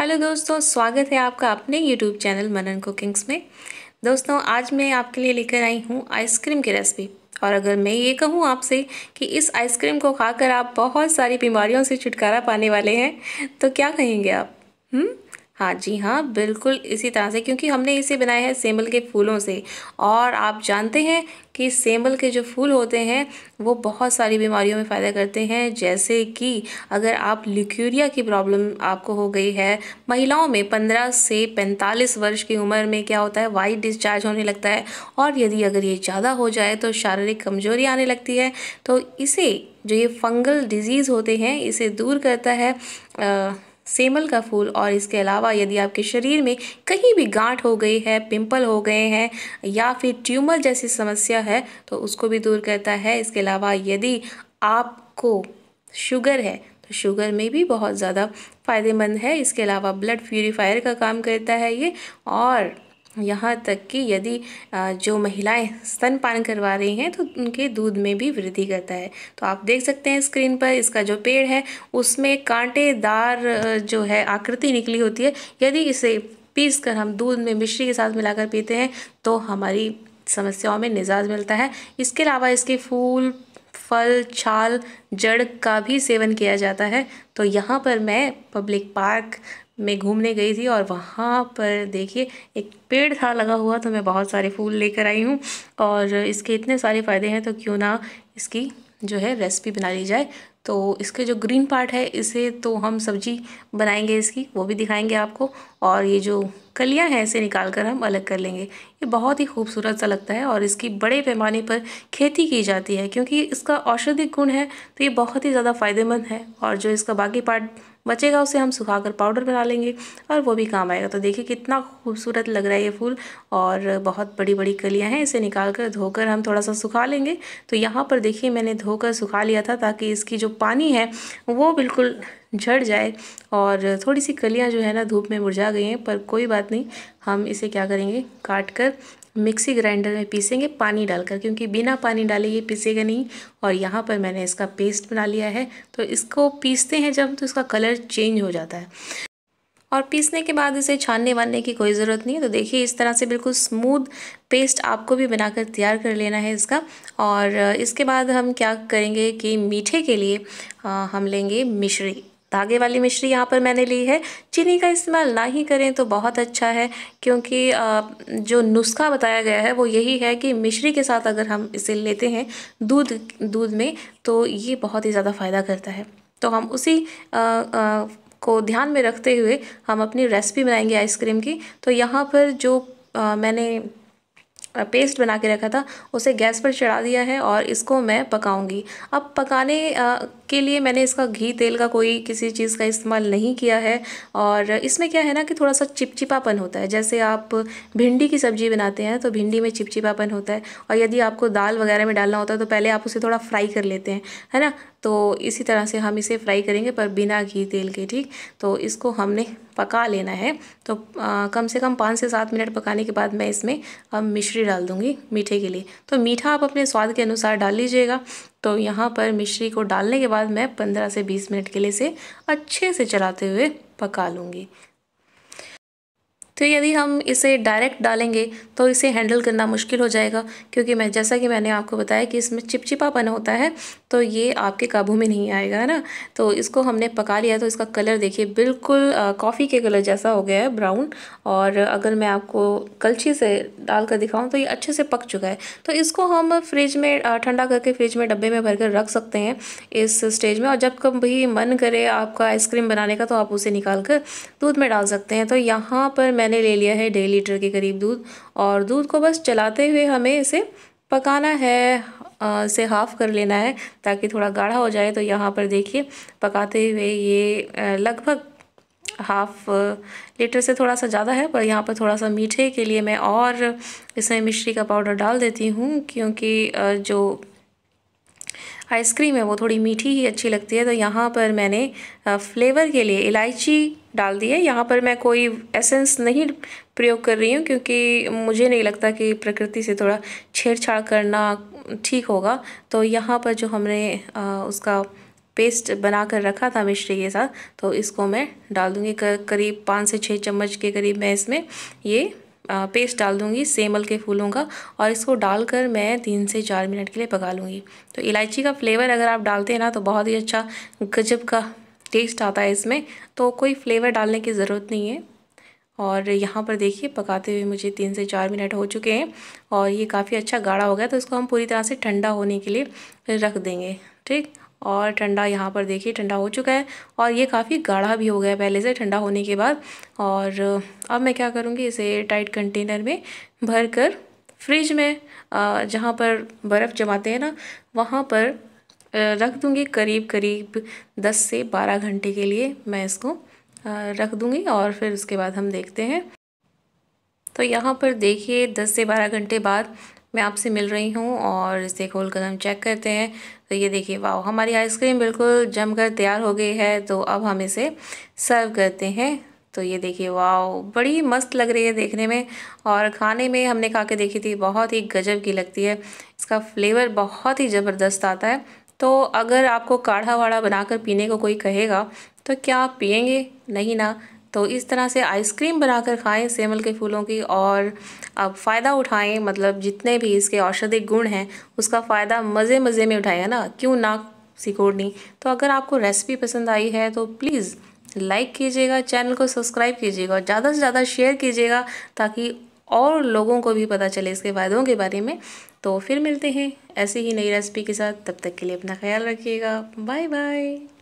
Hello दोस्तों स्वागत है आपका अपने यूट्यूब चैनल मनन कुकिंग्स में दोस्तों आज मैं आपके लिए लेकर आई हूँ आइसक्रीम की रेसिपी और अगर मैं ये कहूँ आपसे कि इस आइसक्रीम को खाकर आप बहुत सारी बीमारियों से छुटकारा पाने वाले हैं तो क्या कहेंगे आप हुँ? हम्म? हाँ जी हाँ बिल्कुल इसी तरह से क्योंकि हमने इसे बनाया है सेमल के फूलों से और आप जानते हैं कि सेमल के जो फूल होते हैं वो बहुत सारी बीमारियों में फ़ायदा करते हैं जैसे कि अगर आप लिक्यूरिया की प्रॉब्लम आपको हो गई है महिलाओं में 15 से 45 वर्ष की उम्र में क्या होता है वाइट डिस्चार्ज होने लगता है और यदि अगर ये ज़्यादा हो जाए तो शारीरिक कमजोरी आने लगती है तो इसे जो ये फंगल डिजीज़ होते हैं इसे दूर करता है आ, सेमल का फूल और इसके अलावा यदि आपके शरीर में कहीं भी गांठ हो गई है पिंपल हो गए हैं या फिर ट्यूमर जैसी समस्या है तो उसको भी दूर करता है इसके अलावा यदि आपको शुगर है तो शुगर में भी बहुत ज़्यादा फ़ायदेमंद है इसके अलावा ब्लड प्यूरीफायर का काम करता है ये और यहाँ तक कि यदि जो महिलाएं स्तनपान करवा रही हैं तो उनके दूध में भी वृद्धि करता है तो आप देख सकते हैं स्क्रीन पर इसका जो पेड़ है उसमें कांटेदार जो है आकृति निकली होती है यदि इसे पीस कर हम दूध में मिश्री के साथ मिलाकर पीते हैं तो हमारी समस्याओं में निजात मिलता है इसके अलावा इसके फूल फल छाल जड़ का भी सेवन किया जाता है तो यहाँ पर मैं पब्लिक पार्क मैं घूमने गई थी और वहाँ पर देखिए एक पेड़ था लगा हुआ तो मैं बहुत सारे फूल लेकर आई हूँ और इसके इतने सारे फ़ायदे हैं तो क्यों ना इसकी जो है रेसिपी बना ली जाए तो इसके जो ग्रीन पार्ट है इसे तो हम सब्जी बनाएंगे इसकी वो भी दिखाएंगे आपको और ये जो कलियाँ हैं इसे निकाल कर हम अलग कर लेंगे ये बहुत ही खूबसूरत सा लगता है और इसकी बड़े पैमाने पर खेती की जाती है क्योंकि इसका औषधिक गुण है तो ये बहुत ही ज़्यादा फ़ायदेमंद है और जो इसका बाकी पार्ट बचेगा उसे हम सुखा कर पाउडर बना लेंगे और वो भी काम आएगा तो देखिए कितना खूबसूरत लग रहा है ये फूल और बहुत बड़ी बड़ी कलियाँ हैं इसे निकाल कर धोकर हम थोड़ा सा सुखा लेंगे तो यहाँ पर देखिए मैंने धोकर सुखा लिया था ताकि इसकी जो पानी है वो बिल्कुल झड़ जाए और थोड़ी सी कलियाँ जो है ना धूप में मुरझा गई हैं पर कोई बात नहीं हम इसे क्या करेंगे काट कर मिक्सी ग्राइंडर में पीसेंगे पानी डालकर क्योंकि बिना पानी डाले ये पीसेगा नहीं और यहाँ पर मैंने इसका पेस्ट बना लिया है तो इसको पीसते हैं जब तो इसका कलर चेंज हो जाता है और पीसने के बाद इसे छानने वानने की कोई ज़रूरत नहीं है तो देखिए इस तरह से बिल्कुल स्मूथ पेस्ट आपको भी बनाकर तैयार कर लेना है इसका और इसके बाद हम क्या करेंगे कि मीठे के लिए हम लेंगे मिश्री धागे वाली मिश्री यहाँ पर मैंने ली है चीनी का इस्तेमाल ना ही करें तो बहुत अच्छा है क्योंकि जो नुस्खा बताया गया है वो यही है कि मिश्री के साथ अगर हम इसे लेते हैं दूध दूध में तो ये बहुत ही ज़्यादा फ़ायदा करता है तो हम उसी आ, आ, को ध्यान में रखते हुए हम अपनी रेसिपी बनाएंगे आइसक्रीम की तो यहाँ पर जो आ, मैंने पेस्ट बना के रखा था उसे गैस पर चढ़ा दिया है और इसको मैं पकाऊंगी अब पकाने के लिए मैंने इसका घी तेल का कोई किसी चीज़ का इस्तेमाल नहीं किया है और इसमें क्या है ना कि थोड़ा सा चिपचिपापन होता है जैसे आप भिंडी की सब्ज़ी बनाते हैं तो भिंडी में चिपचिपापन होता है और यदि आपको दाल वगैरह में डालना होता है तो पहले आप उसे थोड़ा फ्राई कर लेते हैं है ना तो इसी तरह से हम इसे फ्राई करेंगे पर बिना घी तेल के ठीक तो इसको हमने पका लेना है तो आ, कम से कम पाँच से सात मिनट पकाने के बाद मैं इसमें अब मिश्री मिश्री डाल दूंगी मीठे के लिए तो मीठा आप अपने स्वाद के अनुसार डाल लीजिएगा तो यहाँ पर मिश्री को डालने के बाद मैं पंद्रह से बीस मिनट के लिए इसे अच्छे से चलाते हुए पका लूँगी तो यदि हम इसे डायरेक्ट डालेंगे तो इसे हैंडल करना मुश्किल हो जाएगा क्योंकि मैं जैसा कि मैंने आपको बताया कि इसमें चिपचिपापन होता है तो ये आपके काबू में नहीं आएगा है ना तो इसको हमने पका लिया तो इसका कलर देखिए बिल्कुल कॉफ़ी के कलर जैसा हो गया है ब्राउन और अगर मैं आपको कलछी से डाल कर दिखाऊँ तो ये अच्छे से पक चुका है तो इसको हम फ्रिज में ठंडा करके फ्रिज में डब्बे में भर कर रख सकते हैं इस स्टेज में और जब कभी मन करे आपका आइसक्रीम बनाने का तो आप उसे निकाल कर दूध में डाल सकते हैं तो यहाँ पर मैं मैंने ले लिया है डेढ़ लीटर के करीब दूध और दूध को बस चलाते हुए हमें इसे पकाना है इसे से हाफ़ कर लेना है ताकि थोड़ा गाढ़ा हो जाए तो यहाँ पर देखिए पकाते हुए ये लगभग हाफ़ लीटर से थोड़ा सा ज़्यादा है पर यहाँ पर थोड़ा सा मीठे के लिए मैं और इसमें मिश्री का पाउडर डाल देती हूँ क्योंकि जो आइसक्रीम है वो थोड़ी मीठी ही अच्छी लगती है तो यहाँ पर मैंने फ्लेवर के लिए इलायची डाल दिया यहाँ पर मैं कोई एसेंस नहीं प्रयोग कर रही हूँ क्योंकि मुझे नहीं लगता कि प्रकृति से थोड़ा छेड़छाड़ करना ठीक होगा तो यहाँ पर जो हमने आ, उसका पेस्ट बना कर रखा था मिश्री के साथ तो इसको मैं डाल दूँगी करीब पाँच से छः चम्मच के करीब मैं इसमें ये पेस्ट डाल दूँगी सेमल के फूलों का और इसको डालकर मैं तीन से चार मिनट के लिए पका लूँगी तो इलायची का फ्लेवर अगर आप डालते हैं ना तो बहुत ही अच्छा गजब का टेस्ट आता है इसमें तो कोई फ्लेवर डालने की ज़रूरत नहीं है और यहाँ पर देखिए पकाते हुए मुझे तीन से चार मिनट हो चुके हैं और ये काफ़ी अच्छा गाढ़ा हो गया तो इसको हम पूरी तरह से ठंडा होने के लिए रख देंगे ठीक और ठंडा यहाँ पर देखिए ठंडा हो चुका है और ये काफ़ी गाढ़ा भी हो गया पहले से ठंडा होने के बाद और अब मैं क्या करूँगी इसे टाइट कंटेनर में भर कर फ्रिज में जहाँ पर बर्फ़ जमाते हैं ना वहाँ पर रख दूँगी करीब करीब दस से बारह घंटे के लिए मैं इसको रख दूँगी और फिर उसके बाद हम देखते हैं तो यहाँ पर देखिए दस से बारह घंटे बाद मैं आपसे मिल रही हूँ और इसे खोल कर हम चेक करते हैं तो ये देखिए वाह हमारी आइसक्रीम बिल्कुल जमकर तैयार हो गई है तो अब हम इसे सर्व करते हैं तो ये देखिए वाह बड़ी मस्त लग रही है देखने में और खाने में हमने खा के देखी थी बहुत ही गजब की लगती है इसका फ्लेवर बहुत ही ज़बरदस्त आता है तो अगर आपको काढ़ा वाढ़ा बनाकर पीने को कोई कहेगा तो क्या आप पियेंगे नहीं ना तो इस तरह से आइसक्रीम बनाकर खाएं सेमल के फूलों की और आप फ़ायदा उठाएं मतलब जितने भी इसके औषधि गुण हैं उसका फ़ायदा मज़े मज़े में उठाएं ना क्यों ना सिकोड़नी तो अगर आपको रेसिपी पसंद आई है तो प्लीज़ लाइक कीजिएगा चैनल को सब्सक्राइब कीजिएगा और ज़्यादा से ज़्यादा शेयर कीजिएगा ताकि और लोगों को भी पता चले इसके फ़ायदों के बारे में तो फिर मिलते हैं ऐसी ही नई रेसिपी के साथ तब तक के लिए अपना ख्याल रखिएगा बाय बाय